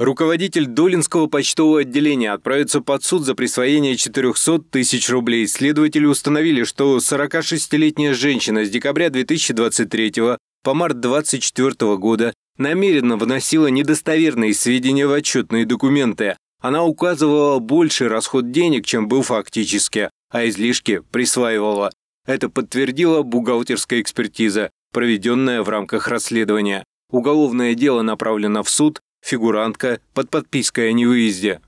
Руководитель Долинского почтового отделения отправится под суд за присвоение 400 тысяч рублей. Следователи установили, что 46-летняя женщина с декабря 2023 по март 2024 года намеренно вносила недостоверные сведения в отчетные документы. Она указывала больший расход денег, чем был фактически, а излишки присваивала. Это подтвердила бухгалтерская экспертиза, проведенная в рамках расследования. Уголовное дело направлено в суд фигурантка под подпиской о невыезде.